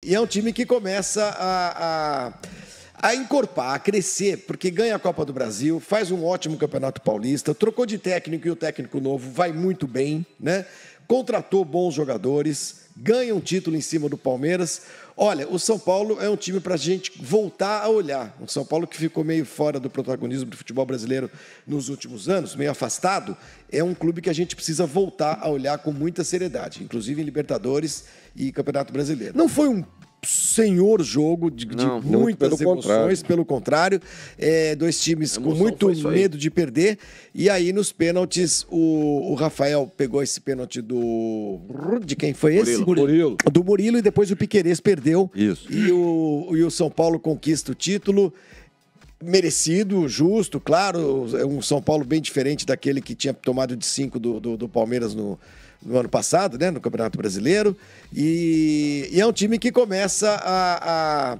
E é um time que começa a, a, a, encorpar, a crescer, porque ganha a Copa do Brasil, faz um ótimo Campeonato Paulista, trocou de técnico e o técnico novo vai muito bem, né? contratou bons jogadores, ganha um título em cima do Palmeiras. Olha, o São Paulo é um time para a gente voltar a olhar. Um São Paulo que ficou meio fora do protagonismo do futebol brasileiro nos últimos anos, meio afastado, é um clube que a gente precisa voltar a olhar com muita seriedade, inclusive em Libertadores e Campeonato Brasileiro. Não foi um senhor jogo de, Não, de muitas pelo emoções, contrário. pelo contrário. É, dois times com muito medo de perder. E aí, nos pênaltis, o, o, Rafael pegou esse pênalti do. De quem foi Murilo. esse? Murilo. Do Murilo, e depois o Piquerez perdeu. Isso. E o, e o São Paulo conquista o título merecido, justo, claro. é Um São Paulo bem diferente daquele que tinha tomado de cinco do, do, do, Palmeiras no, no, ano passado, né? No Campeonato Brasileiro. E, e é um time que começa a, a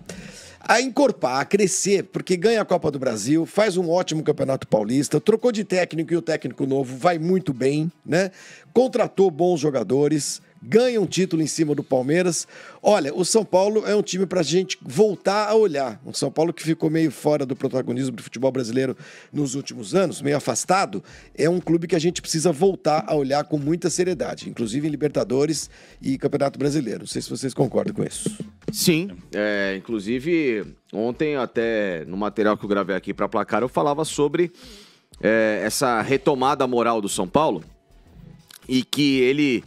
a encorpar, a crescer, porque ganha a Copa do Brasil, faz um ótimo Campeonato Paulista, trocou de técnico e o técnico novo vai muito bem, né? Contratou bons jogadores, ganha um título em cima do Palmeiras. Olha, o São Paulo é um time para a gente voltar a olhar. O São Paulo que ficou meio fora do protagonismo do futebol brasileiro nos últimos anos, meio afastado, é um clube que a gente precisa voltar a olhar com muita seriedade, inclusive em Libertadores e Campeonato Brasileiro. Não sei se vocês concordam com isso. Sim. É, inclusive, ontem, até no material que eu gravei aqui para placar, eu falava sobre é, essa retomada moral do São Paulo e que ele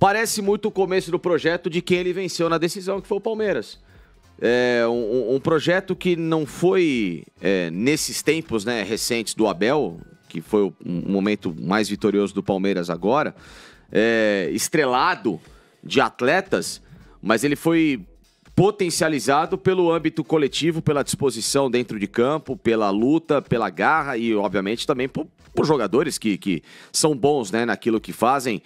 Parece muito o começo do projeto de quem ele venceu na decisão, que foi o Palmeiras. É, um, um, projeto que não foi é, nesses tempos né, recentes do Abel, que foi o um momento mais vitorioso do Palmeiras agora, é, estrelado de atletas, mas ele foi potencializado pelo âmbito coletivo, pela disposição dentro de campo, pela luta, pela garra e, obviamente, também por, por jogadores que, que são bons né, naquilo que fazem,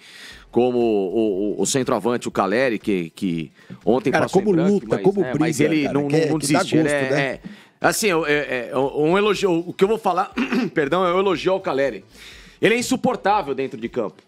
como o, o, o centroavante, o Caleri, que, que ontem cara, passou como branco, luta, mas, como é, briga, mas ele cara, não, é não, não desiste, né, gosto, é, né? é, assim, é, é um elogio, o que eu vou falar, perdão, é um elogio ao Caleri. Ele é insuportável dentro de campo.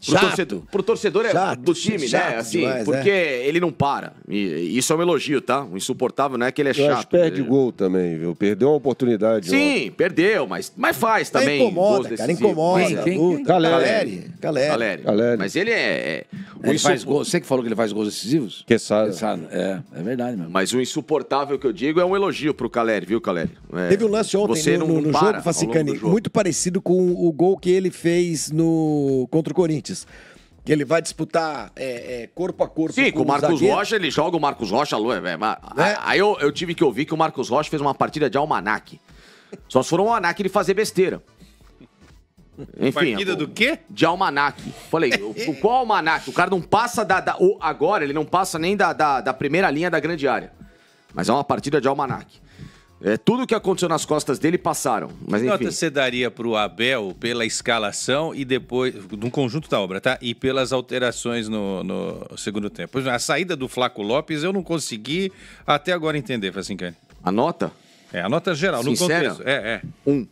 Pro chato. torcedor, pro torcedor chato, é do time, chato, né? Assim, demais, é. porque é. ele não para. E isso é um elogio, tá? O insuportável não é que ele é chato. Acho perde gol também, viu? Perdeu uma oportunidade. Sim, ontem. perdeu, mas, mas faz também. Ele incomoda, cara, incomoda. Quem, quem, quem? Galeri. Galeri. Galeri. Galeri. Mas ele é. é... Ele faz gol. Você que falou que ele faz gols decisivos? Que sabe. É, é verdade mesmo. Mas o insuportável que eu digo é um elogio pro Caleri, viu, Caleri? É, Teve um lance ontem Você no, no, no, no jogo, Facicani, muito parecido com o gol que ele fez no contra o Corinthians que Ele vai disputar é, é, corpo a corpo. Sim, com, com o Marcos zagueiro. Rocha, ele joga o Marcos Rocha. É, é né? aí eu, eu, tive que ouvir que o Marcos Rocha fez uma partida de almanac. Só se for um almanac ele fazer besteira. Enfim, partida do quê? De almanac. Falei, o, qual almanac? O cara não passa da. da agora, ele não passa nem da, da, da primeira linha da grande área. Mas é uma partida de almanac. É, tudo o que aconteceu nas costas dele passaram. Mas, que enfim. nota você daria para o Abel pela escalação e depois. de um conjunto da obra, tá? E pelas alterações no, no segundo tempo. A saída do Flaco Lopes eu não consegui até agora entender, assim, cara. A nota? É, a nota geral, Sincera, no contexto. É, é. Um.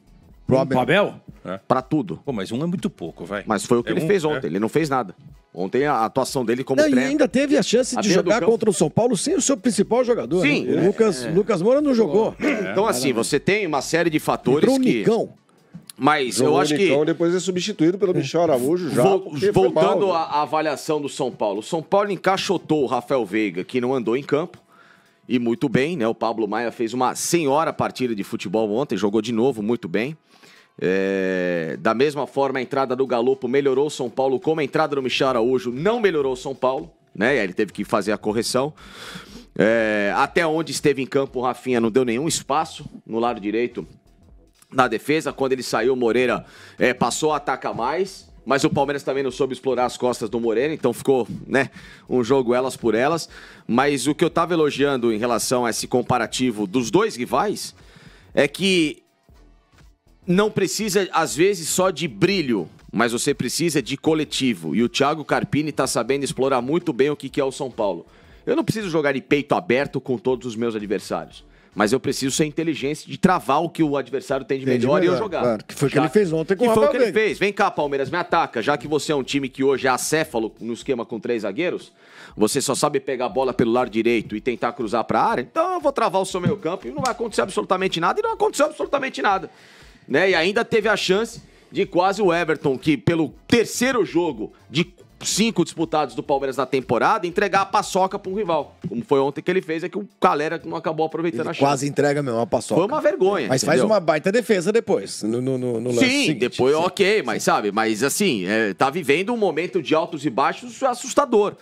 Pro Abel? Pro Abel? É. Pra tudo. Pô, mas um é muito pouco, vai. Mas foi o que é ele um, fez ontem, é. ele não fez nada. Ontem a atuação dele como não, E ainda teve a chance a de jogar contra o São Paulo sem o seu principal jogador. Sim. Né? O é, Lucas, é. Lucas Moura não jogou. É, então, assim, você tem uma série de fatores Entrou que... Nicão. Mas eu acho que. que. depois é substituído pelo Michel Araújo já. Vol voltando né? à né? avaliação do São Paulo. O São Paulo encaixotou o Rafael Veiga, que não andou em campo. E muito bem, né? O Pablo Maia fez uma senhora partida de futebol ontem, jogou de novo muito bem. É, da mesma forma, a entrada do Galopo melhorou o São Paulo, como a entrada do Michel Araújo não melhorou o São Paulo, né? Ele teve que fazer a correção. É, até onde esteve em campo o Rafinha não deu nenhum espaço no lado direito na defesa. Quando ele saiu, o Moreira é, passou a atacar mais. Mas o Palmeiras também não soube explorar as costas do Moreira, então ficou, né, um jogo elas por elas. Mas o que eu estava elogiando em relação a esse comparativo dos dois rivais é que não precisa, às vezes, só de brilho, mas você precisa de coletivo. E o Thiago Carpini está sabendo explorar muito bem o que, é o São Paulo. Eu não preciso jogar de peito aberto com todos os meus adversários. Mas eu preciso ser inteligente de travar o que o adversário tem de tem melhor, de melhor e eu jogar. Claro, que foi o que ele fez ontem com o foi o que ele fez. Vem cá, Palmeiras, me ataca. Já que você é um time que hoje é acéfalo no esquema com três zagueiros, você só sabe pegar a bola pelo lado direito e tentar cruzar para a área, então eu vou travar o seu meio campo e não vai acontecer absolutamente nada. E não aconteceu absolutamente nada né? E ainda teve a chance de quase o Everton, que pelo terceiro jogo de cinco disputados do Palmeiras na temporada, entregar a paçoca para um rival. Como foi ontem que ele fez, é que o galera não acabou aproveitando ele a chance. Quase entrega mesmo a paçoca. Foi uma vergonha. Mas entendeu? faz uma baita defesa depois, no, no, no lance Sim, seguinte. depois Sim. ok, mas sabe, mas assim, é, tá vivendo um momento de altos e baixos assustador,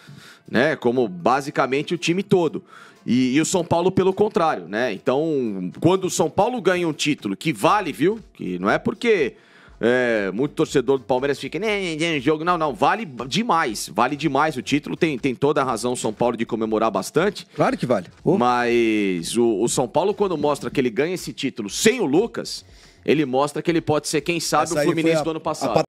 né? Como basicamente o time todo. E, e, o São Paulo, pelo contrário, né? Então, quando o São Paulo ganha um título que vale, viu? Que não é porque é, muito torcedor do Palmeiras fica, né, né, né jogo. Não, não, vale demais. Vale demais o título. Tem, tem toda a razão o São Paulo de comemorar bastante. Claro que vale. Oh. Mas o, o São Paulo, quando mostra que ele ganha esse título sem o Lucas, ele mostra que ele pode ser, quem sabe, Essa o Fluminense a, do ano passado.